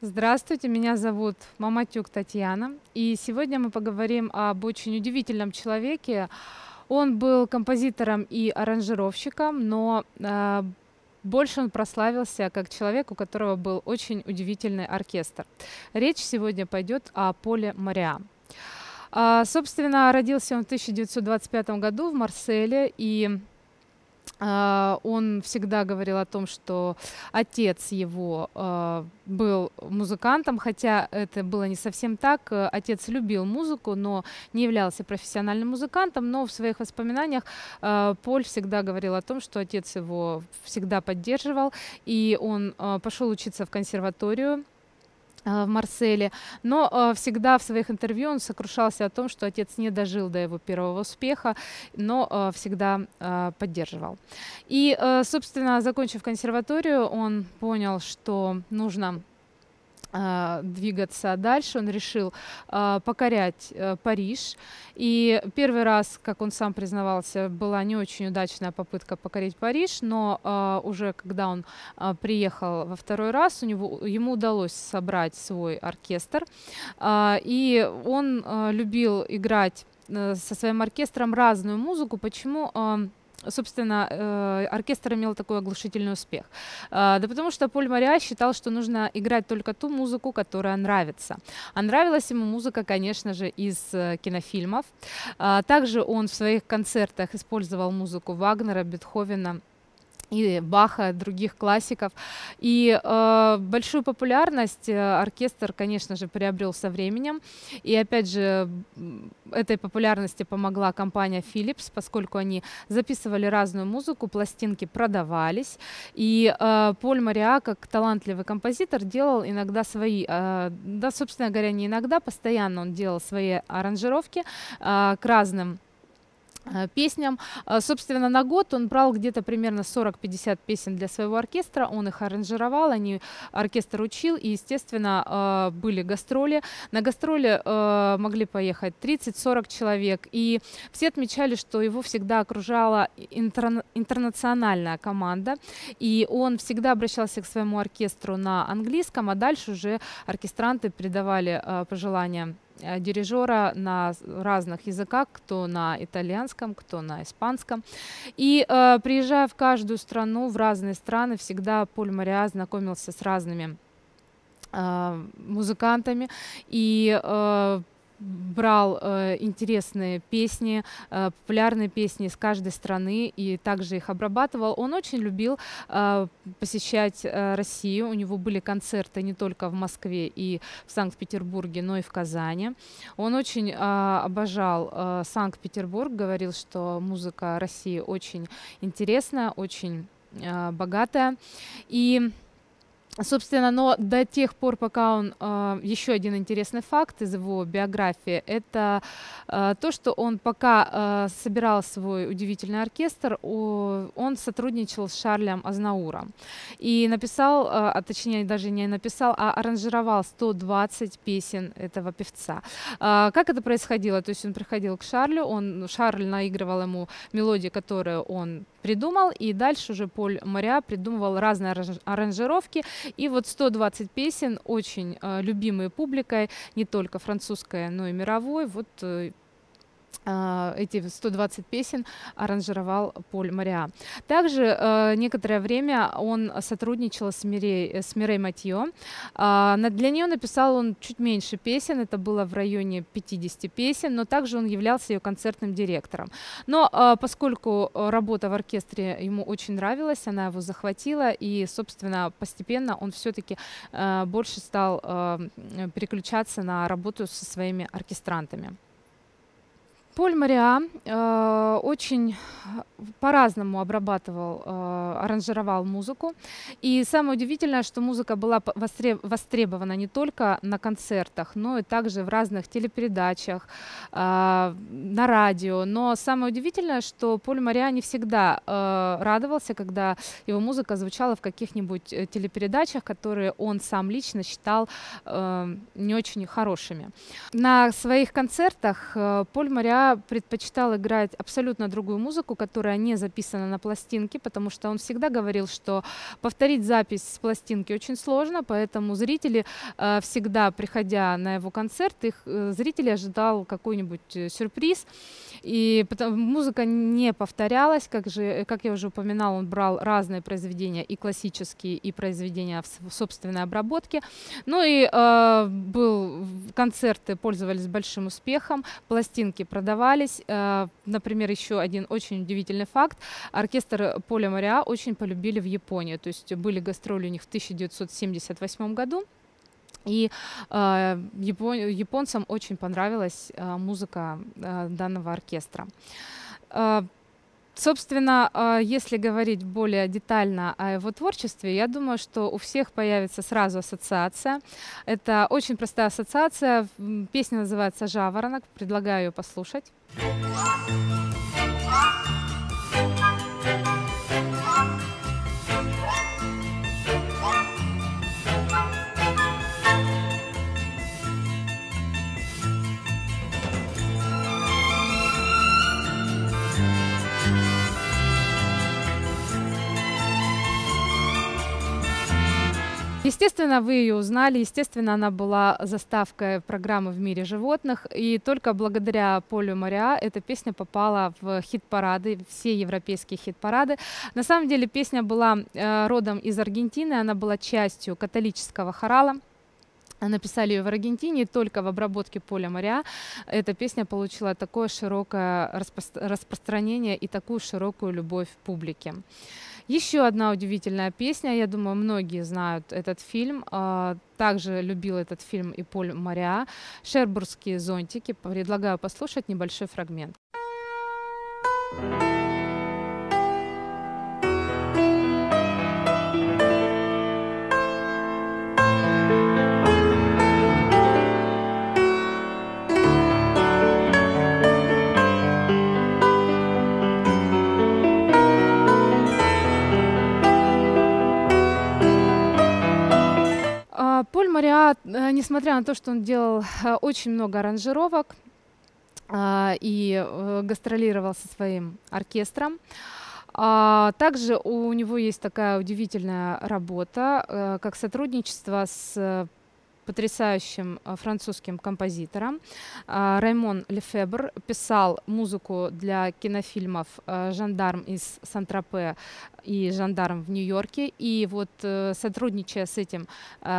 Здравствуйте, меня зовут Маматюк Татьяна, и сегодня мы поговорим об очень удивительном человеке. Он был композитором и аранжировщиком, но э, больше он прославился как человек, у которого был очень удивительный оркестр. Речь сегодня пойдет о Поле Мариа. Э, а, собственно, родился он в 1925 году в Марселе, и а, он всегда говорил о том, что отец его а, был музыкантом, хотя это было не совсем так. Отец любил музыку, но не являлся профессиональным музыкантом, но в своих воспоминаниях а, Поль всегда говорил о том, что отец его всегда поддерживал, и он пошел учиться в консерваторию Э, в Марселе, но э, всегда в своих интервью он сокрушался о том, что отец не дожил до его первого успеха, но э, всегда поддерживал. И, собственно, закончив консерваторию, он понял, что нужно а, двигаться дальше. Он решил а, покорять э, Париж. И первый раз, как он сам признавался, была не очень удачная попытка покорить Париж, но а, уже когда он приехал во второй раз, у него, ему удалось собрать свой оркестр. И он любил играть э, со своим оркестром разную музыку. Почему? собственно, э, оркестр имел такой оглушительный успех? Э, да потому что Поль Мариа считал, что нужно играть только ту музыку, которая нравится. А нравилась ему музыка, конечно же, из э, кинофильмов. Также он в своих концертах использовал музыку Вагнера, Бетховена, и Баха, других классиков. И э, большую популярность э, оркестр, конечно же, приобрел со временем. И опять же, этой популярности помогла компания Philips, поскольку они записывали разную музыку, пластинки продавались. И э, Поль Мариа, как талантливый композитор, делал иногда свои, э, да, собственно говоря, не иногда, постоянно он делал свои аранжировки э, к разным Э, песням. Э, собственно, на год он брал где-то примерно 40-50 песен для своего оркестра, он их аранжировал, они, оркестр учил, и, естественно, э, были гастроли. На гастроли могли поехать 30-40 человек, и все отмечали, что его всегда окружала интерна- интернациональная команда, и он всегда обращался к своему оркестру на английском, а дальше уже оркестранты передавали пожелания Э, дирижера на разных языках, кто на итальянском, кто на испанском. И э, приезжая в каждую страну, в разные страны, всегда Поль Мариа знакомился с разными э, музыкантами и э, брал э, интересные песни, э, популярные песни с каждой страны и также их обрабатывал. Он очень любил э, посещать э, Россию. У него были концерты не только в Москве и в Санкт-Петербурге, но и в Казани. Он очень э, обожал э, Санкт-Петербург, говорил, что музыка России очень интересная, очень э, богатая. И Собственно, но до тех пор, пока он... Э, еще один интересный факт из его биографии, это э, то, что он пока э, собирал свой удивительный оркестр, о, он сотрудничал с Шарлем Азнауром и написал, э, а точнее даже не написал, а аранжировал 120 песен этого певца. Э, как это происходило? То есть он приходил к Шарлю, он, Шарль наигрывал ему мелодии, которые он придумал, и дальше уже Поль Моря придумывал разные аранжировки, и вот 120 песен, очень э, любимые публикой, не только французской, но и мировой, вот э, Э, эти 120 песен аранжировал Поль Мариа. Также э, некоторое время он сотрудничал с Мирей, с Мирей Матье. Э, для нее написал он чуть меньше песен, это было в районе 50 песен, но также он являлся ее концертным директором. Но э, поскольку работа в оркестре ему очень нравилась, она его захватила, и, собственно, постепенно он все-таки э, больше стал э, переключаться на работу со своими оркестрантами. Поль Мариа э, очень по-разному обрабатывал, э, аранжировал музыку. И самое удивительное, что музыка была востребована не только на концертах, но и также в разных телепередачах, э, на радио. Но самое удивительное, что Поль Мариа не всегда э, радовался, когда его музыка звучала в каких-нибудь э, телепередачах, которые он сам лично считал э, не очень хорошими. На своих концертах э, Поль Мариа всегда предпочитал играть абсолютно другую музыку, которая не записана на пластинке, потому что он всегда говорил, что повторить запись с пластинки очень сложно, поэтому зрители э, всегда, приходя на его концерт, их э, зрители ожидал какой-нибудь э, сюрприз, и потом музыка не повторялась, как же, как я уже упоминала, он брал разные произведения, и классические, и произведения в собственной обработке, ну и был концерты пользовались большим успехом, пластинки продавались преобразовались. Э, например, еще один очень удивительный факт. Оркестр Поля Мариа очень полюбили в Японии. То есть были гастроли у них в 1978 году. И э, японцам очень понравилась э, музыка данного оркестра. Собственно, а, если говорить более детально о его творчестве, я думаю, что у всех появится сразу ассоциация. Это очень простая ассоциация. Песня называется «Жаворонок». Предлагаю ее послушать. Естественно, вы ее узнали, естественно, она была заставкой программы «В мире животных», и только благодаря Полю Моря эта песня попала в хит-парады, все европейские хит-парады. На самом деле песня была э, родом из Аргентины, она была частью католического хорала, написали ее в Аргентине, только в обработке «Поля моря». Эта песня получила такое широкое распро распространение и такую широкую любовь публики. Еще одна удивительная песня, я думаю, многие знают этот фильм. А, также любил этот фильм и Поль Моря. «Шербургские зонтики». Предлагаю послушать небольшой фрагмент. thank you несмотря, э, несмотря на то, что он делал э, очень много аранжировок э, и гастролировал со своим оркестром, а, также у него есть такая удивительная работа, как сотрудничество с потрясающим э, французским композитором. А, Раймон Лефебр писал музыку для кинофильмов э, «Жандарм из Сан-Тропе» и «Жандарм в Нью-Йорке». И вот э, сотрудничая с этим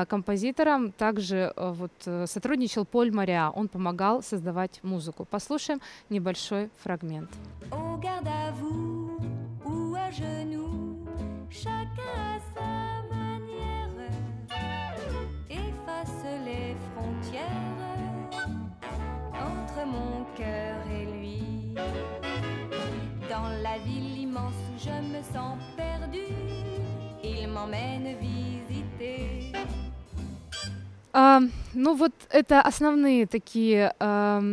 композитором, также вот сотрудничал Поль Мариа. Он помогал создавать музыку. Послушаем небольшой фрагмент. Chacun à sa t'emmène visiter. А, ну вот это основные такие а,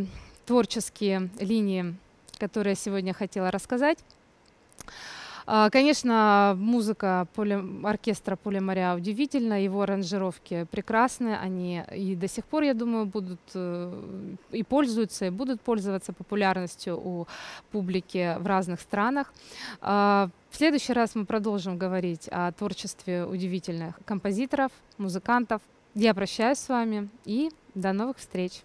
творческие линии, которые я сегодня хотела рассказать. А, конечно, музыка поле, оркестра Поле моря удивительна, его аранжировки прекрасны, они и до сих пор, я думаю, будут э, и пользуются, и будут пользоваться популярностью у публики в разных странах. А, в следующий раз мы продолжим говорить о творчестве удивительных композиторов, музыкантов. Я прощаюсь с вами и до новых встреч!